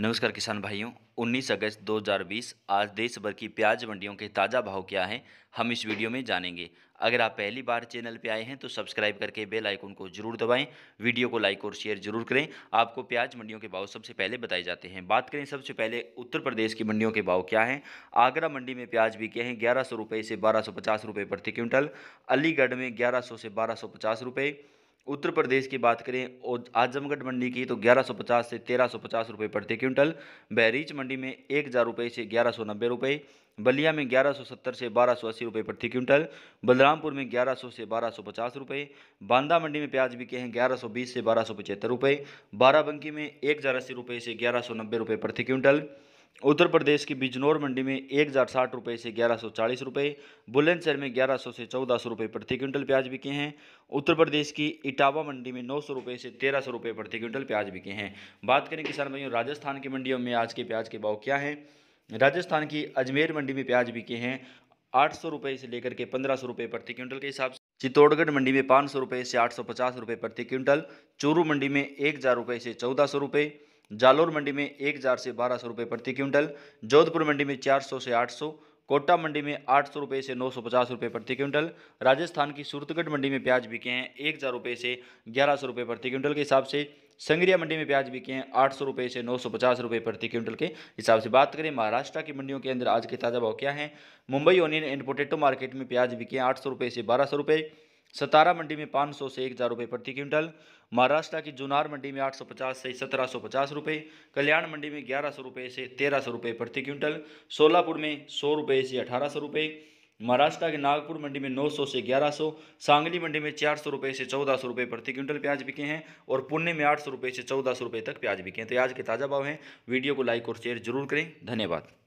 नमस्कार किसान भाइयों 19 अगस्त 2020 आज देश भर की प्याज मंडियों के ताज़ा भाव क्या हैं हम इस वीडियो में जानेंगे अगर आप पहली बार चैनल पर आए हैं तो सब्सक्राइब करके बेल आइकन को जरूर दबाएं वीडियो को लाइक और शेयर जरूर करें आपको प्याज मंडियों के भाव सबसे पहले बताए जाते हैं बात करें सबसे पहले उत्तर प्रदेश की मंडियों के भाव क्या हैं आगरा मंडी में प्याज बिके हैं ग्यारह सौ से बारह सौ पचास रुपये प्रति क्विंटल अलीगढ़ में ग्यारह सौ से बारह सौ पचास रुपये उत्तर प्रदेश की बात करें और आजमगढ़ मंडी की तो 1150 से 1350 रुपए प्रति क्विंटल बहरीच मंडी में एक हज़ार रुपये से ग्यारह सौ नब्बे रुपये बलिया में 1170 से 1280 रुपए प्रति क्विंटल बलरामपुर में 1100 से 1250 रुपए बांदा मंडी में प्याज बिके हैं 1120 से बारह सौ पचहत्तर रुपये बाराबंकी में एक हज़ार अस्सी रुपये से ग्यारह सौ नब्बे रुपये प्रति क्विंटल उत्तर प्रदेश की बिजनौर मंडी में एक हज़ार साठ रुपये से ग्यारह सौ चालीस रुपये बुलंदशहर में ग्यारह सौ से चौदह सौ रुपये प्रति क्विंटल प्याज बिके हैं उत्तर प्रदेश की इटावा मंडी में नौ सौ रुपये से तेरह सौ रुपये प्रति क्विंटल प्याज बिके हैं बात करें किसान भाइयों राजस्थान की मंडियों में आज के प्याज के भाव क्या हैं राजस्थान की अजमेर मंडी में प्याज बिके हैं आठ सौ रुपये से लेकर के पंद्रह सौ रुपये प्रति क्विंटल के हिसाब से चित्तौड़गढ़ मंडी में पाँच सौ रुपये से आठ सौ पचास रुपये प्रति क्विंटल चूरू मंडी में एक हज़ार रुपये से चौदह सौ रुपये जालोर मंडी में एक हज़ार से बारह सौ रुपये प्रति क्विंटल जोधपुर मंडी में चार सौ से आठ सौ कोटा मंडी में आठ सौ रुपये से नौ सौ पचास रुपये प्रति क्विंटल राजस्थान की सूरतगढ़ मंडी में प्याज बिके हैं एक हज़ार रुपये से ग्यारह सौ रुपये प्रति क्विंटल के हिसाब से संगरिया मंडी में प्याज बिके हैं आठ सौ रुपये से नौ सौ पचास रुपये प्रति क्विंटल के हिसाब से बात करें महाराष्ट्र की मंडियों के अंदर आज के ताज़ा भाव क्या है Mumbai onion and potato market में प्याज बिके हैं आठ सौ रुपये से बारह सौ रुपये सतारा मंडी में पाँच सौ से एक हज़ार रुपये प्रति क्विंटल महाराष्ट्र की जुनार मंडी में आठ सौ पचास से सत्रह सौ पचास रुपये कल्याण मंडी में ग्यारह सौ रुपये से तेरह सौ रुपये प्रति क्विंटल सोलापुर में सौ रुपये से अठारह सौ रुपये महाराष्ट्र के नागपुर मंडी में 900 से 1100, सांगली मंडी में चार सौ रुपये से चौदह सौ रुपये प्रति क्विंटल प्याज बिके हैं और पुणे में आठ सौ रुपये से चौदह सौ रुपये तक प्याज बिके हैं तो आज के ताज़ा भाव हैं वीडियो को लाइक और शेयर जरूर करें धन्यवाद